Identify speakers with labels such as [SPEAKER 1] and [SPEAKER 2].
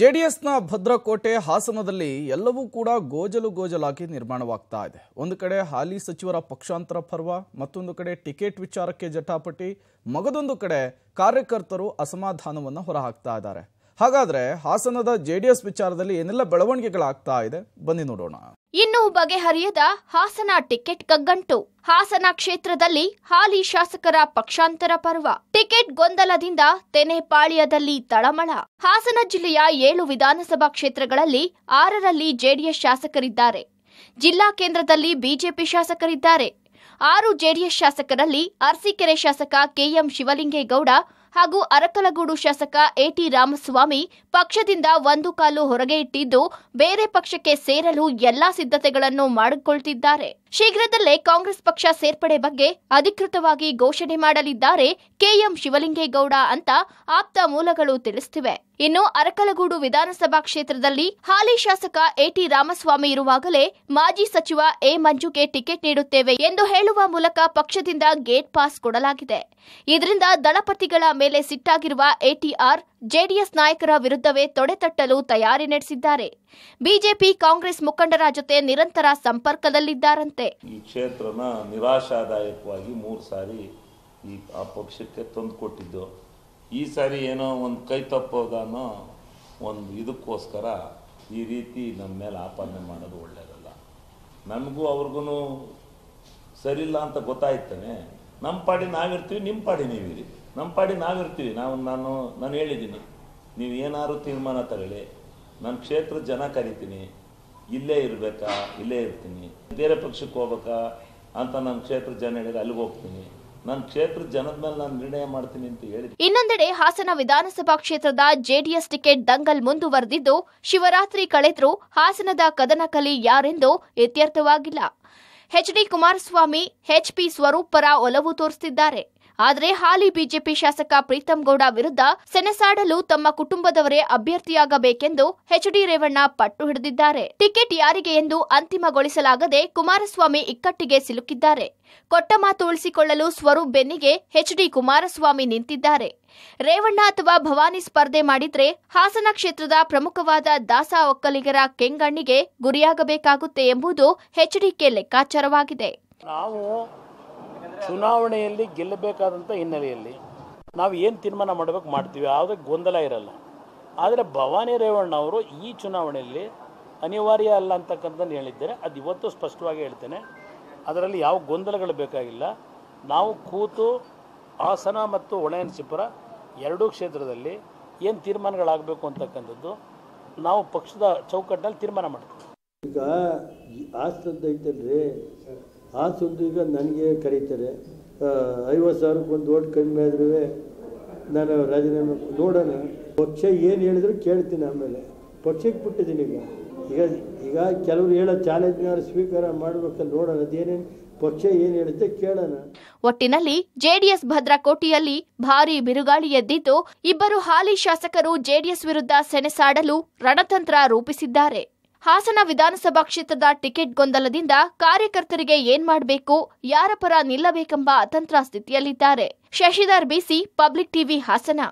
[SPEAKER 1] ಜೆಡಿಎಸ್ನ ಭದ್ರಕೋಟೆ ಹಾಸನದಲ್ಲಿ ಎಲ್ಲವೂ ಕೂಡ ಗೋಜಲು ಗೋಜಲಾಗಿ ನಿರ್ಮಾಣವಾಗ್ತಾ ಇದೆ ಒಂದು ಕಡೆ ಹಾಲಿ ಸಚಿವರ ಪಕ್ಷಾಂತರ ಪರ್ವ ಮತ್ತೊಂದು ಕಡೆ ಟಿಕೆಟ್ ವಿಚಾರಕ್ಕೆ ಜಟಾಪಟಿ ಮಗದೊಂದು ಕಡೆ ಕಾರ್ಯಕರ್ತರು ಅಸಮಾಧಾನವನ್ನು ಹೊರಹಾಕ್ತಾ ಇದ್ದಾರೆ ಹಾಗಾದ್ರೆ ಹಾಸನದ ಜೆಡಿಎಸ್ ವಿಚಾರದಲ್ಲಿ ಏನೆಲ್ಲ ಬೆಳವಣಿಗೆಗಳಾಗ್ತಾ ಇದೆ ಬನ್ನಿ ನೋಡೋಣ
[SPEAKER 2] ಇನ್ನೂ ಬಗೆಹರಿಯದ ಹಾಸನ ಟಿಕೆಟ್ ಕಗ್ಗಂಟು ಹಾಸನ ಕ್ಷೇತ್ರದಲ್ಲಿ ಹಾಲಿ ಶಾಸಕರ ಪಕ್ಷಾಂತರ ಪರ್ವ ಟಿಕೆಟ್ ಗೊಂದಲದಿಂದ ತೆನೆಪಾಳ್ಯದಲ್ಲಿ ತಳಮಳ ಹಾಸನ ಜಿಲ್ಲೆಯ ಏಳು ವಿಧಾನಸಭಾ ಕ್ಷೇತ್ರಗಳಲ್ಲಿ ಆರರಲ್ಲಿ ಜೆಡಿಎಸ್ ಶಾಸಕರಿದ್ದಾರೆ ಜಿಲ್ಲಾ ಕೇಂದ್ರದಲ್ಲಿ ಬಿಜೆಪಿ ಶಾಸಕರಿದ್ದಾರೆ ಆರು ಜೆಡಿಎಸ್ ಶಾಸಕರಲ್ಲಿ ಅರಸೀಕೆರೆ ಶಾಸಕ ಕೆಎಂ ಶಿವಲಿಂಗೇಗೌಡ ಹಾಗೂ ಅರಕಲಗೂಡು ಶಾಸಕ ಎಟಿ ರಾಮಸ್ವಾಮಿ ಪಕ್ಷದಿಂದ ಒಂದು ಕಾಲು ಹೊರಗೆ ಇಟ್ಟಿದ್ದು ಬೇರೆ ಪಕ್ಷಕ್ಕೆ ಸೇರಲು ಎಲ್ಲಾ ಸಿದ್ಧತೆಗಳನ್ನು ಮಾಡಿಕೊಳ್ತಿದ್ದಾರೆ ಶೀಘ್ರದಲ್ಲೇ ಕಾಂಗ್ರೆಸ್ ಪಕ್ಷ ಸೇರ್ಪಡೆ ಬಗ್ಗೆ ಅಧಿಕೃತವಾಗಿ ಘೋಷಣೆ ಮಾಡಲಿದ್ದಾರೆ ಕೆಎಂ ಶಿವಲಿಂಗೇಗೌಡ ಅಂತ ಆಪ್ತ ಮೂಲಗಳು ತಿಳಿಸುತ್ತಿವೆ ಇನ್ನು ಅರಕಲಗೂಡು ವಿಧಾನಸಭಾ ಕ್ಷೇತ್ರದಲ್ಲಿ ಹಾಲಿ ಶಾಸಕ ಎಟಿ ರಾಮಸ್ವಾಮಿ ಇರುವಾಗಲೇ ಮಾಜಿ ಸಚಿವ ಎ ಮಂಜುಗೆ ಟಿಕೆಟ್ ನೀಡುತ್ತೇವೆ ಎಂದು ಹೇಳುವ ಮೂಲಕ ಪಕ್ಷದಿಂದ ಗೇಟ್ ಪಾಸ್ ಕೊಡಲಾಗಿದೆ ಇದರಿಂದ ದಳಪತಿಗಳ ಮೇಲೆ ಸಿಟ್ಟಾಗಿರುವ ಎಟಿಆರ್ ಜೆಡಿಎಸ್ ನಾಯಕರ ವಿರುದ್ಧವೇ ತೊಡೆತಟ್ಟಲು ತಯಾರಿ ನಡೆಸಿದ್ದಾರೆ ಬಿಜೆಪಿ ಕಾಂಗ್ರೆಸ್ ಮುಖಂಡರ ಜೊತೆ ನಿರಂತರ ಸಂಪರ್ಕದಲ್ಲಿದ್ದಾರಂತೆ
[SPEAKER 3] ಈ ಕ್ಷೇತ್ರನ ನಿರಾಶಾದಾಯಕವಾಗಿ ಮೂರು ಸಾರಿ ಈ ಆ ಪಕ್ಷಕ್ಕೆ ತಂದು ಕೊಟ್ಟಿದ್ದು ಈ ಸಾರಿ ಏನೋ ಒಂದು ಕೈ ತಪ್ಪೋದಾನೋ ಒಂದು ಇದಕ್ಕೋಸ್ಕರ ಈ ರೀತಿ ನಮ್ಮ ಮೇಲೆ ಆಪಾದನೆ ಮಾಡೋದು ಒಳ್ಳೆಯದಲ್ಲ ನಮಗೂ ಅವ್ರಿಗೂ ಸರಿಯಿಲ್ಲ ಅಂತ ಗೊತ್ತಾಯ್ತಾನೆ ನಮ್ಮ ಪಾಡಿ ನಾವಿರ್ತೀವಿ ನಿಮ್ಮ ಪಾಡಿ ನೀವಿರಿ ನಮ್ಮ ಪಾಡಿ ನಾವಿರ್ತೀವಿ ನಾವು ನಾನು ನಾನು ಹೇಳಿದ್ದೀನಿ ನೀವು ಏನಾದ್ರು ತೀರ್ಮಾನ ತಗೊಳ್ಳಿ ನನ್ನ ಕ್ಷೇತ್ರ ಜನ ಕರಿತೀನಿ ಇಲ್ಲೇ ಇರಬೇಕಾ ಇಲ್ಲೇ ಇರ್ತೀನಿ ಬೇರೆ ಪಕ್ಷಕ್ಕೆ ಹೋಗ್ಬೇಕಾ ಅಂತ ನನ್ನ ಕ್ಷೇತ್ರ ಜನ ಹೇಳಿದ್ರೆ ಅಲ್ಲಿಗೆ ಹೋಗ್ತೀನಿ ನನ್ನ ಕ್ಷೇತ್ರ ಜನದ ಮೇಲೆ ನಾನು ನಿರ್ಣಯ ಮಾಡ್ತೀನಿ ಅಂತ ಹೇಳಿ
[SPEAKER 2] ಇನ್ನೊಂದೆಡೆ ಹಾಸನ ವಿಧಾನಸಭಾ ಕ್ಷೇತ್ರದ ಜೆಡಿಎಸ್ ಟಿಕೆಟ್ ದಂಗಲ್ ಮುಂದುವರೆದಿದ್ದು ಶಿವರಾತ್ರಿ ಕಳೆದ್ರು ಹಾಸನದ ಕದನಕಲಿ ಯಾರೆಂದು ಇತ್ಯರ್ಥವಾಗಿಲ್ಲ ಎಚ್ ಡಿ ಕುಮಾರಸ್ವಾಮಿ ಎಚ್ಪಿ ಸ್ವರೂಪರ ಒಲವು ತೋರಿಸುತ್ತಿದ್ದಾರೆ ಆದರೆ ಹಾಲಿ ಬಿಜೆಪಿ ಶಾಸಕ ಪ್ರೀತಂ ಗೌಡ ವಿರುದ್ಧ ಸೆಣಸಾಡಲು ತಮ್ಮ ಕುಟುಂಬದವರೇ ಅಭ್ಯರ್ಥಿಯಾಗಬೇಕೆಂದು ಡಿ ರೇವಣ್ಣ ಪಟ್ಟು ಹಿಡಿದಿದ್ದಾರೆ ಟಿಕೆಟ್ ಯಾರಿಗೆ ಎಂದು ಅಂತಿಮಗೊಳಿಸಲಾಗದೆ ಕುಮಾರಸ್ವಾಮಿ ಇಕ್ಕಟ್ಟಿಗೆ ಸಿಲುಕಿದ್ದಾರೆ ಕೊಟ್ಟ ಮಾತು ಉಳಿಸಿಕೊಳ್ಳಲು ಸ್ವರೂಪ್ ಬೆನ್ನಿಗೆ ಡಿ ಕುಮಾರಸ್ವಾಮಿ ನಿಂತಿದ್ದಾರೆ ರೇವಣ್ಣ ಅಥವಾ ಭವಾನಿ ಸ್ಪರ್ಧೆ ಮಾಡಿದ್ರೆ ಹಾಸನ ಕ್ಷೇತ್ರದ ಪ್ರಮುಖವಾದ ದಾಸ ಒಕ್ಕಲಿಗರ ಕೆಂಗಣ್ಣಿಗೆ ಗುರಿಯಾಗಬೇಕಾಗುತ್ತೆ ಎಂಬುದು ಡಿಕೆ ಲೆಕ್ಕಾಚಾರವಾಗಿದೆ
[SPEAKER 1] ಚುನಾವಣೆಯಲ್ಲಿ ಗೆಲ್ಲಬೇಕಾದಂಥ ಹಿನ್ನೆಲೆಯಲ್ಲಿ ನಾವು ಏನು ತೀರ್ಮಾನ ಮಾಡಬೇಕು ಮಾಡ್ತೀವಿ ಯಾವುದೇ ಗೊಂದಲ ಇರಲ್ಲ ಆದರೆ ಭವಾನಿ ರೇವಣ್ಣ ಅವರು ಈ ಚುನಾವಣೆಯಲ್ಲಿ ಅನಿವಾರ್ಯ ಅಲ್ಲ ಅಂತಕ್ಕಂಥದ್ದನ್ನು ಹೇಳಿದ್ದಾರೆ ಅದು ಇವತ್ತು ಸ್ಪಷ್ಟವಾಗಿ ಹೇಳ್ತೇನೆ ಅದರಲ್ಲಿ ಯಾವ ಗೊಂದಲಗಳು ಬೇಕಾಗಿಲ್ಲ ನಾವು ಕೂತು ಹಾಸನ ಮತ್ತು ಒಳಯನಸಿಪುರ ಎರಡೂ ಕ್ಷೇತ್ರದಲ್ಲಿ ಏನು ತೀರ್ಮಾನಗಳಾಗಬೇಕು ಅಂತಕ್ಕಂಥದ್ದು ನಾವು ಪಕ್ಷದ ಚೌಕಟ್ಟಿನಲ್ಲಿ ತೀರ್ಮಾನ ಮಾಡ್ತೀವಿ ಈಗ ಆಸ್ತದ್ದು ಐತಲ್ರಿ ಆ ಸುದ್ದಿ ಈಗ ನನಗೆ ಕರೀತಾರೆ ಐವತ್ತು ಸಾವಿರಕ್ಕೆ ಒಂದು ಓಟ್ ಕಮ್ಮಿ ಆದ್ರೂ ನಾನು ರಾಜೀನಾಮೆ ನೋಡೋಣ ಪಕ್ಷ ಏನು ಹೇಳಿದ್ರು ಕೇಳ್ತೀನಿ ಆಮೇಲೆ ಪಕ್ಷಕ್ಕೆ ಬಿಟ್ಟಿದ್ದೀನಿ ಈಗ ಈಗ ಈಗ ಕೆಲವರು ಹೇಳೋ ಚಾಲೆಂಜ್ನಾರು ಸ್ವೀಕಾರ ಮಾಡಬೇಕಲ್ಲ ನೋಡೋಣ ಅದೇನೇನು ಪಕ್ಷ ಏನು ಹೇಳುತ್ತೆ ಕೇಳೋಣ
[SPEAKER 2] ಒಟ್ಟಿನಲ್ಲಿ ಜೆಡಿಎಸ್ ಭದ್ರಕೋಟೆಯಲ್ಲಿ ಭಾರೀ ಬಿರುಗಾಳಿ ಎದ್ದಿದ್ದು ಇಬ್ಬರು ಹಾಲಿ ಶಾಸಕರು ಜೆಡಿಎಸ್ ವಿರುದ್ಧ ಸೆಣೆಸಾಡಲು ರಣತಂತ್ರ ರೂಪಿಸಿದ್ದಾರೆ ಹಾಸನ ವಿಧಾನಸಭಾ ಕ್ಷೇತ್ರದ ಟಿಕೆಟ್ ಗೊಂದಲದಿಂದ ಕಾರ್ಯಕರ್ತರಿಗೆ ಏನ್ ಮಾಡಬೇಕು ಯಾರ ಪರ ನಿಲ್ಲಬೇಕೆಂಬ ಅತಂತ್ರ ಸ್ಥಿತಿಯಲ್ಲಿದ್ದಾರೆ Shashidhar B C public TV Hassan